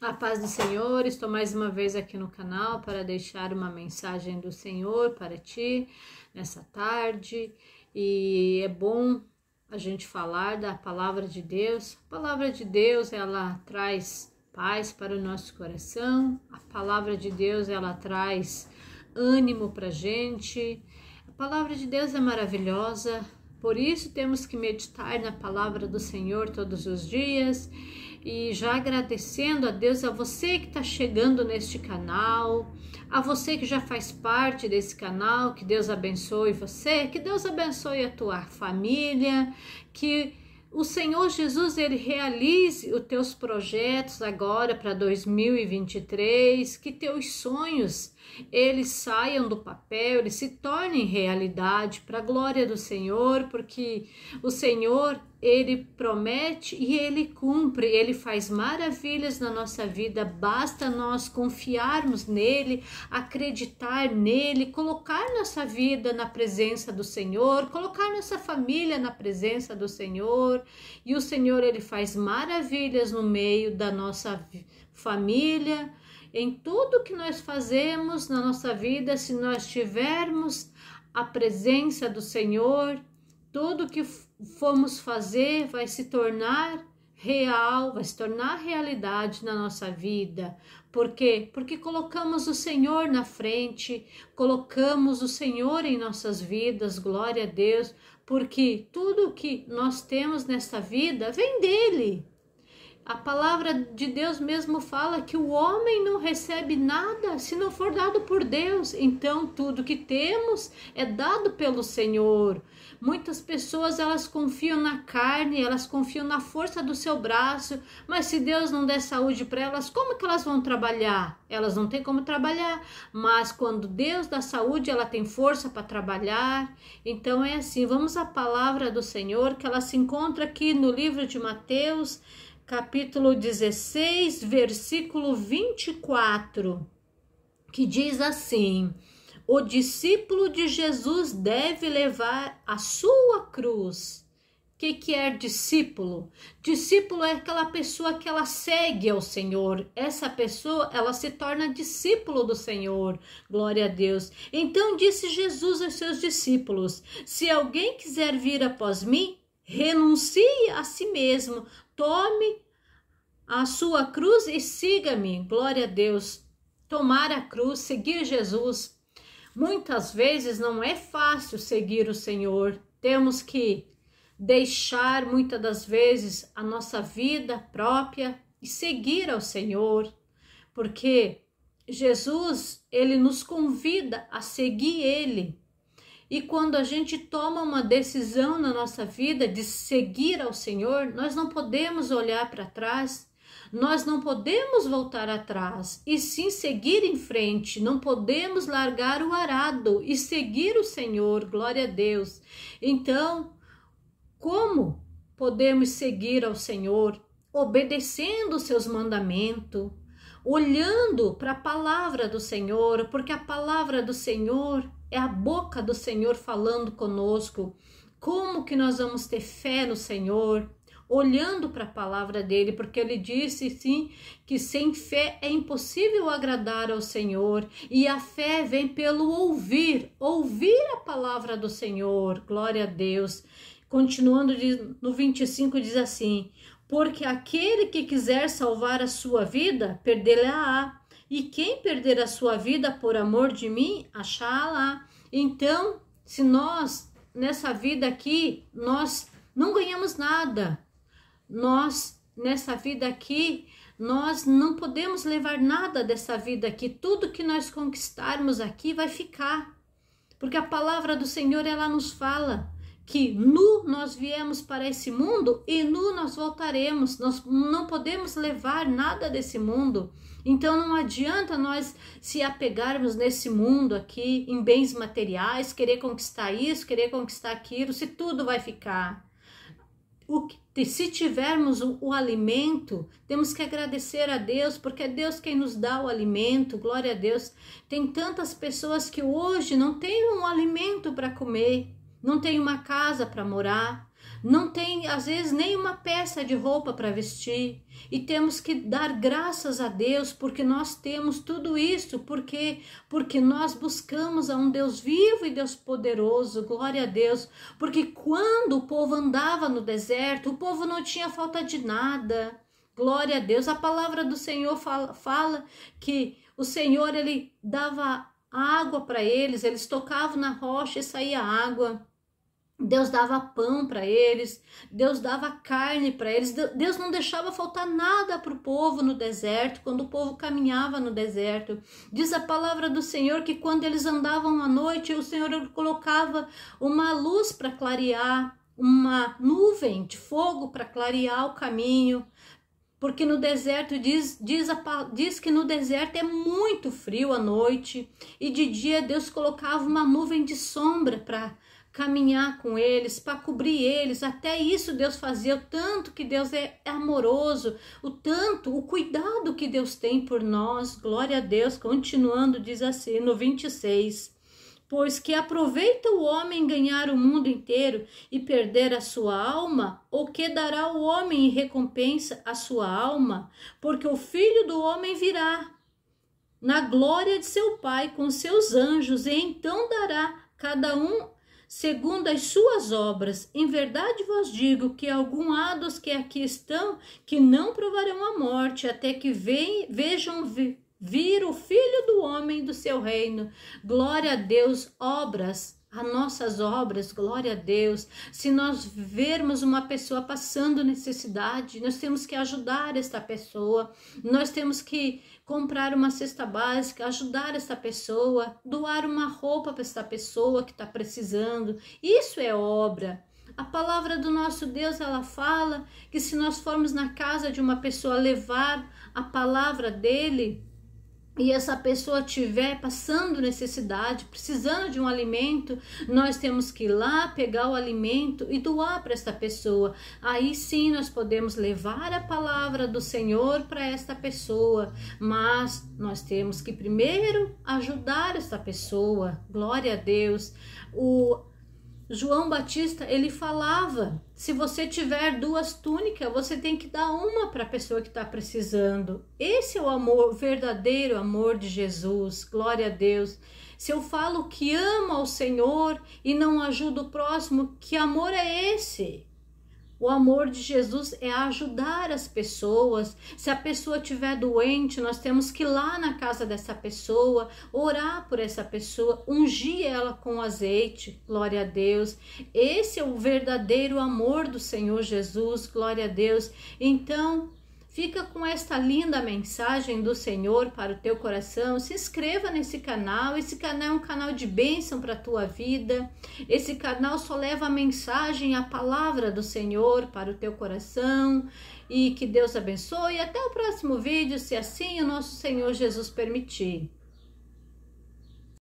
A paz do Senhor, estou mais uma vez aqui no canal para deixar uma mensagem do Senhor para ti nessa tarde. E é bom a gente falar da palavra de Deus. A palavra de Deus, ela traz paz para o nosso coração. A palavra de Deus, ela traz ânimo para a gente. A palavra de Deus é maravilhosa. Por isso temos que meditar na palavra do Senhor todos os dias e já agradecendo a Deus a você que está chegando neste canal, a você que já faz parte desse canal, que Deus abençoe você, que Deus abençoe a tua família, que o Senhor Jesus ele realize os teus projetos agora para 2023, que teus sonhos eles saiam do papel, eles se tornem realidade para a glória do Senhor, porque o Senhor ele promete e ele cumpre, ele faz maravilhas na nossa vida, basta nós confiarmos nele, acreditar nele, colocar nossa vida na presença do Senhor, colocar nossa família na presença do Senhor, e o Senhor ele faz maravilhas no meio da nossa família, em tudo que nós fazemos na nossa vida, se nós tivermos a presença do Senhor, tudo que fomos fazer vai se tornar real, vai se tornar realidade na nossa vida. Por quê? Porque colocamos o Senhor na frente, colocamos o Senhor em nossas vidas, glória a Deus, porque tudo que nós temos nesta vida vem dele. A palavra de Deus mesmo fala que o homem não recebe nada se não for dado por Deus. Então, tudo que temos é dado pelo Senhor. Muitas pessoas elas confiam na carne, elas confiam na força do seu braço, mas se Deus não der saúde para elas, como que elas vão trabalhar? Elas não têm como trabalhar, mas quando Deus dá saúde, ela tem força para trabalhar. Então é assim, vamos à palavra do Senhor, que ela se encontra aqui no livro de Mateus capítulo 16, versículo 24, que diz assim: O discípulo de Jesus deve levar a sua cruz. O que, que é discípulo? Discípulo é aquela pessoa que ela segue ao Senhor. Essa pessoa, ela se torna discípulo do Senhor. Glória a Deus. Então disse Jesus aos seus discípulos: Se alguém quiser vir após mim, renuncie a si mesmo, Tome a sua cruz e siga-me. Glória a Deus. Tomar a cruz, seguir Jesus. Muitas vezes não é fácil seguir o Senhor. Temos que deixar muitas das vezes a nossa vida própria e seguir ao Senhor, porque Jesus, ele nos convida a seguir ele. E quando a gente toma uma decisão na nossa vida de seguir ao Senhor, nós não podemos olhar para trás, nós não podemos voltar atrás e sim seguir em frente, não podemos largar o arado e seguir o Senhor, glória a Deus. Então, como podemos seguir ao Senhor? Obedecendo os seus mandamentos, olhando para a palavra do Senhor, porque a palavra do Senhor é a boca do Senhor falando conosco. Como que nós vamos ter fé no Senhor? Olhando para a palavra dele, porque ele disse sim que sem fé é impossível agradar ao Senhor, e a fé vem pelo ouvir, ouvir a palavra do Senhor. Glória a Deus. Continuando no 25 diz assim: Porque aquele que quiser salvar a sua vida, perdê-la-á e quem perder a sua vida por amor de mim, achá-la. Então, se nós nessa vida aqui nós não ganhamos nada, nós nessa vida aqui nós não podemos levar nada dessa vida aqui. Tudo que nós conquistarmos aqui vai ficar. Porque a palavra do Senhor ela nos fala que nu nós viemos para esse mundo e nu nós voltaremos. Nós não podemos levar nada desse mundo. Então não adianta nós se apegarmos nesse mundo aqui em bens materiais, querer conquistar isso, querer conquistar aquilo, se tudo vai ficar. O que, se tivermos o, o alimento, temos que agradecer a Deus, porque é Deus quem nos dá o alimento, glória a Deus. Tem tantas pessoas que hoje não têm um alimento para comer, não tem uma casa para morar, não tem às vezes nem uma peça de roupa para vestir e temos que dar graças a Deus porque nós temos tudo isso porque porque nós buscamos a um Deus vivo e Deus poderoso glória a Deus porque quando o povo andava no deserto o povo não tinha falta de nada glória a Deus a palavra do Senhor fala, fala que o Senhor ele dava água para eles eles tocavam na rocha e saía água Deus dava pão para eles, Deus dava carne para eles, Deus não deixava faltar nada para o povo no deserto, quando o povo caminhava no deserto. Diz a palavra do Senhor que quando eles andavam à noite, o Senhor colocava uma luz para clarear, uma nuvem de fogo para clarear o caminho, porque no deserto diz, diz, a, diz que no deserto é muito frio à noite e de dia Deus colocava uma nuvem de sombra para caminhar com eles, para cobrir eles. Até isso Deus fazia, o tanto que Deus é amoroso, o tanto, o cuidado que Deus tem por nós. Glória a Deus. Continuando, diz assim no 26. Pois que aproveita o homem ganhar o mundo inteiro e perder a sua alma, ou que dará o homem em recompensa a sua alma? Porque o filho do homem virá na glória de seu Pai com seus anjos, e então dará cada um segundo as suas obras. Em verdade vos digo que algum há dos que aqui estão que não provarão a morte até que vem, vejam vir o filho do homem do seu reino. Glória a Deus, obras as nossas obras, glória a Deus. Se nós vermos uma pessoa passando necessidade, nós temos que ajudar esta pessoa, nós temos que comprar uma cesta básica, ajudar esta pessoa, doar uma roupa para esta pessoa que está precisando. Isso é obra. A palavra do nosso Deus, ela fala que se nós formos na casa de uma pessoa levar a palavra dele, e essa pessoa tiver passando necessidade, precisando de um alimento, nós temos que ir lá pegar o alimento e doar para esta pessoa. Aí sim nós podemos levar a palavra do Senhor para esta pessoa, mas nós temos que primeiro ajudar esta pessoa. Glória a Deus. O João Batista, ele falava: se você tiver duas túnicas, você tem que dar uma para a pessoa que está precisando. Esse é o amor, o verdadeiro amor de Jesus. Glória a Deus. Se eu falo que amo ao Senhor e não ajudo o próximo, que amor é esse? O amor de Jesus é ajudar as pessoas. Se a pessoa estiver doente, nós temos que ir lá na casa dessa pessoa, orar por essa pessoa, ungir ela com azeite. Glória a Deus. Esse é o verdadeiro amor do Senhor Jesus. Glória a Deus. Então, Fica com esta linda mensagem do Senhor para o teu coração. Se inscreva nesse canal. Esse canal é um canal de bênção para a tua vida. Esse canal só leva a mensagem, a palavra do Senhor para o teu coração. E que Deus abençoe. Até o próximo vídeo, se assim o nosso Senhor Jesus permitir.